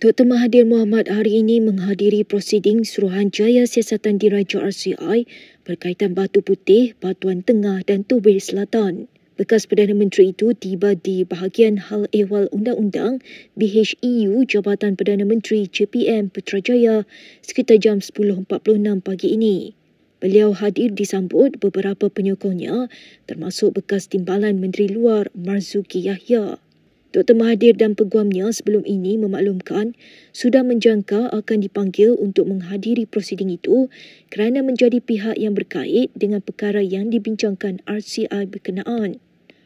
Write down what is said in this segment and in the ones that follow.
Tuan Mahathir Mohamad hari ini menghadiri prosiding Suruhanjaya Siasatan Diraja RCI berkaitan Batu Putih, Batuan Tengah dan Tubir Selatan. Bekas Perdana Menteri itu tiba di bahagian Hal Ehwal Undang-Undang BHEU Jabatan Perdana Menteri JPM Putrajaya sekitar jam 10.46 pagi ini. Beliau hadir disambut beberapa penyokongnya termasuk bekas timbalan Menteri Luar Marzuki Yahya. Dr. Mahathir dan peguamnya sebelum ini memaklumkan sudah menjangka akan dipanggil untuk menghadiri prosiding itu kerana menjadi pihak yang berkait dengan perkara yang dibincangkan RCI berkenaan.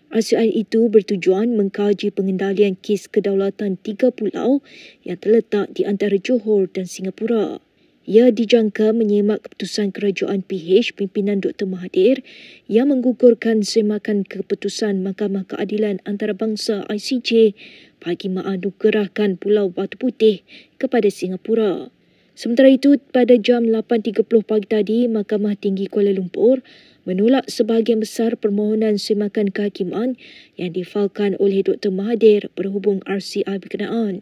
RCI itu bertujuan mengkaji pengendalian kes kedaulatan tiga pulau yang terletak di antara Johor dan Singapura. Ia dijangka menyemak keputusan kerajaan PH pimpinan Dr. Mahathir yang menggugurkan semakan keputusan Mahkamah Keadilan Antarabangsa ICJ bagi menganugerahkan Pulau Batu Putih kepada Singapura. Sementara itu, pada jam 8.30 pagi tadi, Mahkamah Tinggi Kuala Lumpur menolak sebahagian besar permohonan semakan kehakiman yang difalkan oleh Dr. Mahathir berhubung RCI berkenaan.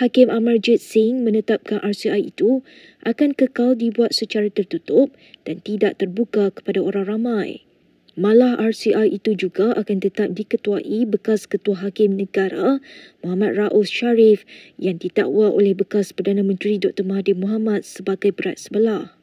Hakim Amarjit Singh menetapkan RCI itu akan kekal dibuat secara tertutup dan tidak terbuka kepada orang ramai. Malah RCI itu juga akan tetap diketuai bekas Ketua Hakim Negara Muhammad Raus Sharif yang ditakwa oleh bekas Perdana Menteri Dr. Mahathir Mohamad sebagai berat sebelah.